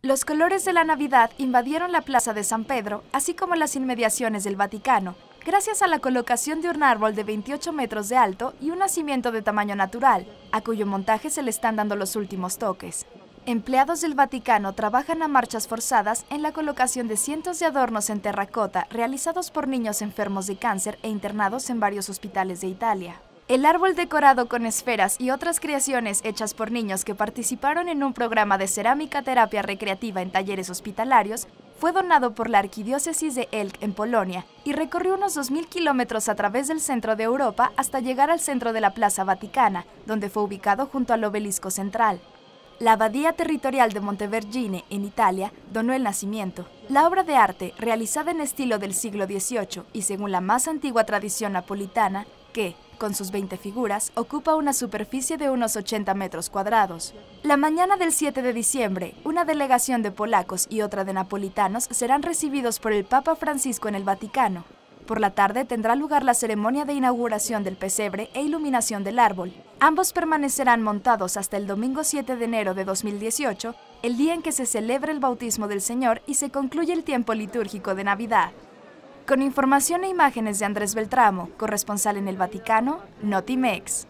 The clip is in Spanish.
Los colores de la Navidad invadieron la plaza de San Pedro, así como las inmediaciones del Vaticano, gracias a la colocación de un árbol de 28 metros de alto y un nacimiento de tamaño natural, a cuyo montaje se le están dando los últimos toques. Empleados del Vaticano trabajan a marchas forzadas en la colocación de cientos de adornos en terracota realizados por niños enfermos de cáncer e internados en varios hospitales de Italia. El árbol decorado con esferas y otras creaciones hechas por niños que participaron en un programa de cerámica terapia recreativa en talleres hospitalarios fue donado por la Arquidiócesis de Elk en Polonia y recorrió unos 2.000 kilómetros a través del centro de Europa hasta llegar al centro de la Plaza Vaticana, donde fue ubicado junto al obelisco central. La Abadía Territorial de Montevergine, en Italia, donó el nacimiento. La obra de arte, realizada en estilo del siglo XVIII y según la más antigua tradición napolitana, que, con sus 20 figuras, ocupa una superficie de unos 80 metros cuadrados. La mañana del 7 de diciembre, una delegación de polacos y otra de napolitanos serán recibidos por el Papa Francisco en el Vaticano. Por la tarde tendrá lugar la ceremonia de inauguración del pesebre e iluminación del árbol. Ambos permanecerán montados hasta el domingo 7 de enero de 2018, el día en que se celebra el bautismo del Señor y se concluye el tiempo litúrgico de Navidad. Con información e imágenes de Andrés Beltramo, corresponsal en el Vaticano, Notimex.